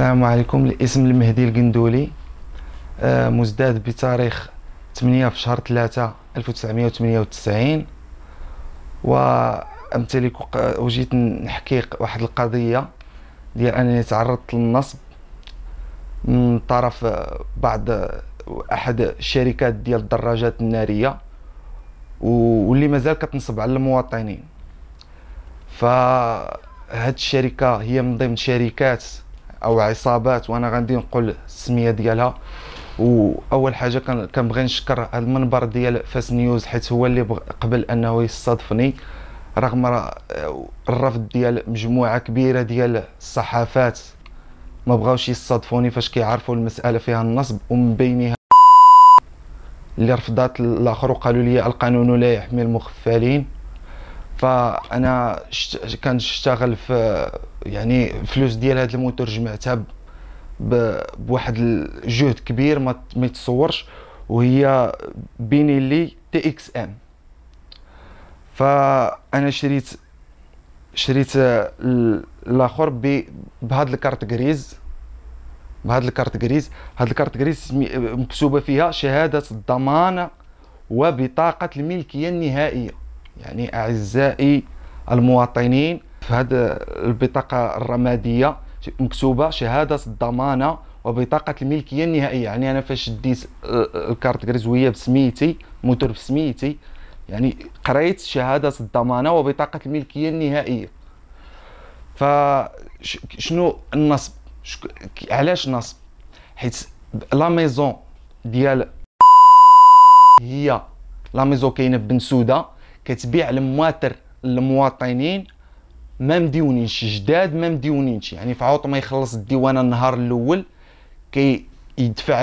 السلام عليكم الاسم المهدي القندولي آه، مزداد بتاريخ 8 في شهر 3 1998 وامتلك وجيت نحكي واحد القضيه ديال انني تعرضت للنصب من طرف آه، بعض آه، احد الشركات ديال الدراجات الناريه واللي مازال كتنصب على المواطنين فهاد الشركه هي من ضمن شركات او عصابات وانا غادي نقول السميه ديالها واول حاجه كنبغي نشكر هذا المنبر ديال فاس نيوز حيت هو اللي قبل انه يستضفني رغم الرفض ديال مجموعه كبيره ديال الصحافات ما بغاوش يستضفوني فاش كيعرفوا المساله فيها النصب ومن بينها اللي رفضت الاخر وقالوا لي القانون لا يحمي المغفلين فانا كنشتغل في يعني فلوس ديال هذا الموتور جمعتها بواحد الجهد كبير ما, ما يتصورش وهي بينيلي تي اكس ام فانا شريت شريت الاخر ب... بهذا الكارت غريز بهذا الكارت غريز هذا الكارت غريز مكتوبه فيها شهاده الضمانه وبطاقه الملكيه النهائيه يعني أعزائي المواطنين في هذه البطاقة الرمادية مكتوبة شهادة الضمانة وبطاقة الملكية النهائية يعني أنا فاش ديت الكارت آه، كرزوية بسميتي موتور بسميتي يعني قريت شهادة الضمانة وبطاقة الملكية النهائية شنو النصب علاش النصب حيت لا ميزون ديال هي لا ميزون كاينه بن سوده كتبيع المواتر للمواطنين ما مديونينش جداد ما مديونينش يعني في عوط ما يخلص الديوانه النهار الاول كي يدفع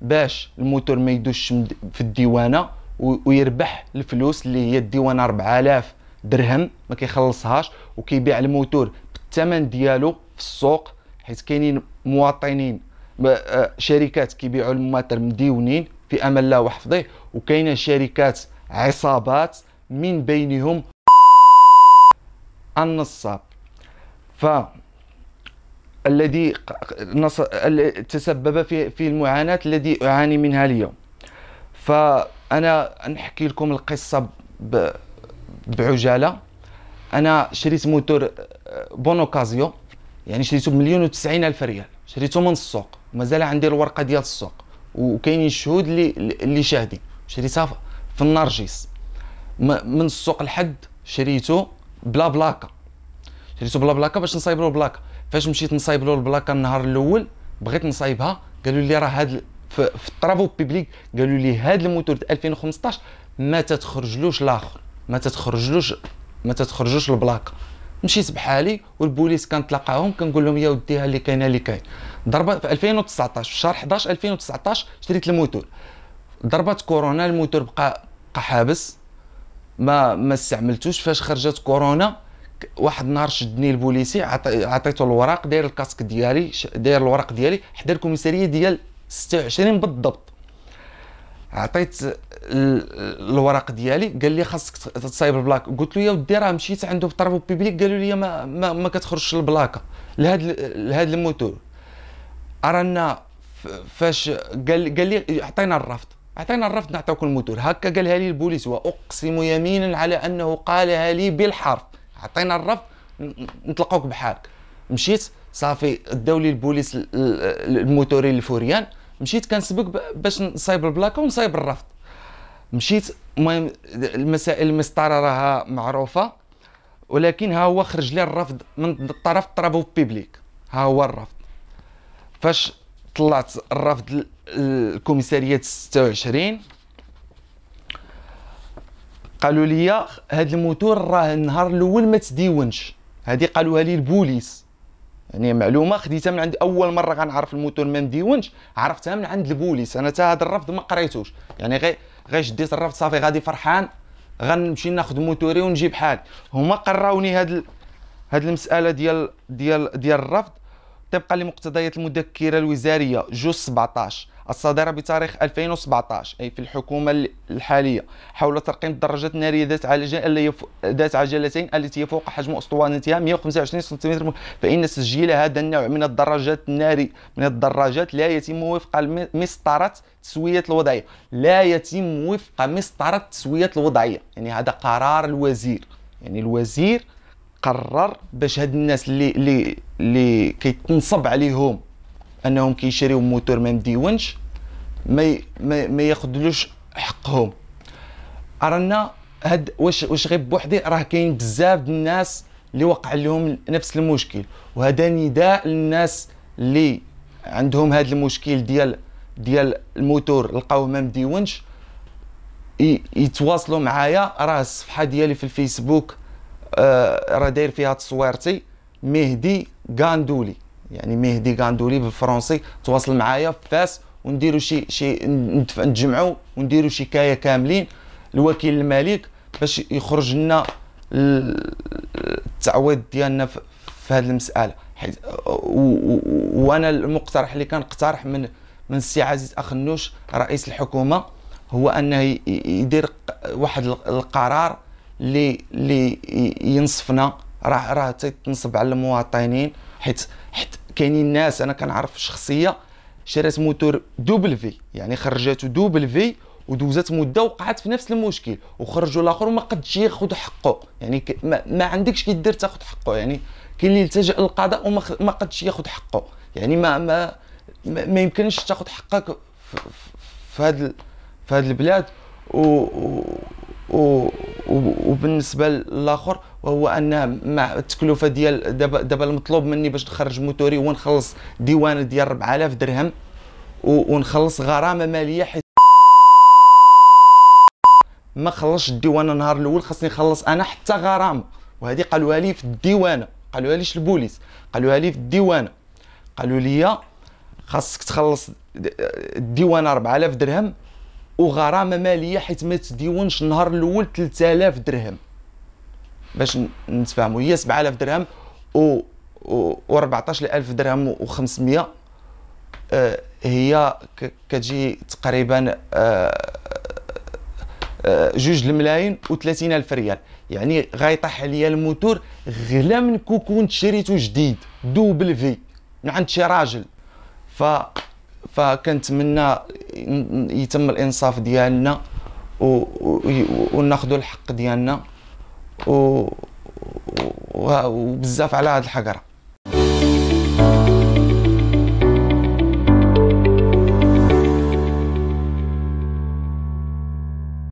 باش الموتور ما يدوش في الديوانه ويربح الفلوس اللي هي الديوانه 4000 درهم ما كيخلصهاش وكيبيع الموتور بالثمن ديالو في السوق حيت كاينين مواطنين آه، شركات كيبيعوا المواتر مديونين في امان الله وحفظه وكاينه شركات عصابات من بينهم النصاب ف الذي تسبب في في المعاناه الذي اعاني منها اليوم فانا نحكي لكم القصه بعجاله انا شريت موتور آه، بونوكازيو يعني شريته بمليون وتسعين الف ريال شريته من السوق مازال عندي الورقه ديال السوق وكاينين الشهود اللي اللي شاهدين شريتها في النرجس من السوق الحد شريته بلا بلاكه شريته بلا بلاكه باش نصايب له البلاكه فاش مشيت نصايب له البلاكه النهار الاول بغيت نصايبها قالوا لي راه هاد في, الترافو الطرافو بيبليك قالوا لي هاد الموتور 2015 ما تتخرجلوش الاخر ما تتخرجلوش ما تتخرجوش البلاكه مشيت بحالي والبوليس كنتلاقاهم كنقول لهم يا ودي ها اللي كاين اللي كاين ضربه في 2019 في شهر 11 2019 شريت الموتور ضربت كورونا الموتور بقى بقى حابس ما ما استعملتوش فاش خرجت كورونا واحد النهار شدني البوليسي عطيتو الوراق داير الكاسك ديالي داير الوراق ديالي حدا الكوميساريه ديال 26 بالضبط عطيت الورق ديالي قال لي خاصك تصايب البلاك قلت له يا ودي راه مشيت عنده في طرف بيبليك قالوا لي ما ما, ما كتخرجش البلاكه لهاد لهاد الموتور ارانا فاش قال قال لي عطينا الرفض عطينا الرفض نعطيوك الموتور هكا قالها لي البوليس وأقسم يمينا على أنه قالها لي بالحرف عطينا الرفض نطلقوك بحالك مشيت صافي الدولي البوليس الموتوري الفوريان مشيت كنسبك باش نصايب البلاكه ونصايب الرفض مشيت المهم المسائل المسطره راها معروفه ولكن ها هو خرج لي الرفض من طرف طرابو بيبليك ها هو الرفض فاش طلعت الرفض الكوميساريات 26 قالوا لي هذا الموتور راه النهار الاول ما تديونش هذه قالوها لي البوليس يعني معلومه خديتها من عند اول مره غنعرف الموتور ما مديونش عرفتها من عند البوليس انا حتى هذا الرفض ما قريتوش يعني غير غير شديت الرفض صافي غادي فرحان غنمشي ناخذ موتوري ونجي بحال هما قراوني هاد هاد المساله ديال ديال ديال الرفض طبقا لمقتضيات المذكره الوزاريه جوج 17 الصادرة بتاريخ 2017 أي في الحكومة الحالية حول ترقيم الدراجات النارية ذات عجلة ذات عجلتين التي يفوق حجم أسطوانتها 125 سنتيمتر فإن تسجيل هذا النوع من الدراجات الناري من الدراجات لا يتم وفق مسطرة تسوية الوضعية لا يتم وفق مسطرة تسوية الوضعية يعني هذا قرار الوزير يعني الوزير قرر باش هاد الناس اللي اللي اللي كيتنصب عليهم انهم كيشريو موتور ما مديونش ما ما, ما ياخذلوش حقهم رانا هاد واش واش غير بوحدي راه كاين بزاف الناس اللي وقع لهم نفس المشكل وهذا نداء للناس اللي عندهم هذا المشكل ديال ديال الموتور لقاوه ما مديونش يتواصلوا معايا راه الصفحه ديالي في الفيسبوك آه، راه داير فيها تصويرتي مهدي غاندولي يعني مهدي غاندولي بالفرنسي تواصل معايا في فاس ونديروا شي شي نتجمعوا ونديروا شكايه كاملين الوكيل الملك باش يخرج لنا التعويض ديالنا في هذه المساله حيت وانا المقترح اللي كنقترح من من السي عزيز اخنوش رئيس الحكومه هو انه يدير واحد القرار اللي اللي ينصفنا راه راه تنصب على المواطنين حيت حيت كاينين ناس انا كنعرف شخصيه شرات موتور دوبل في يعني خرجاتو دوبل في ودوزات مده وقعت في نفس المشكل وخرجوا الاخر وما قدش ياخذ حقه يعني ما, عندكش كيدير تاخذ حقه يعني كاين اللي التجا للقضاء وما قدش ياخذ حقه يعني ما ما ما يمكنش تاخذ حقك في هذا في هذه البلاد و وبالنسبه للاخر وهو ان مع التكلفه ديال دابا دابا المطلوب مني باش نخرج موتوري ونخلص ديوان ديال 4000 درهم ونخلص غرامه ماليه حيت ما خلصش الديوانه النهار الاول خاصني نخلص انا حتى غرامه وهذه قالوها لي في الديوانه قالوها ليش البوليس قالوها لي في الديوانه قالوا لي خاصك تخلص الديوانه 4000 درهم وغرامه ماليه حيت ما تديونش النهار الاول 3000 درهم باش نتفاهموا هي 7000 درهم و و 14000 درهم و500 آه، هي كتجي تقريبا آه، آه، جوج الملايين و 30000 ريال يعني غيطيح عليا الموتور غلا من كون شريته جديد دوبل في من يعني عند شي راجل ف فكنتمنى يتم الانصاف ديالنا وناخذوا الحق ديالنا وبزاف على هذه الحقره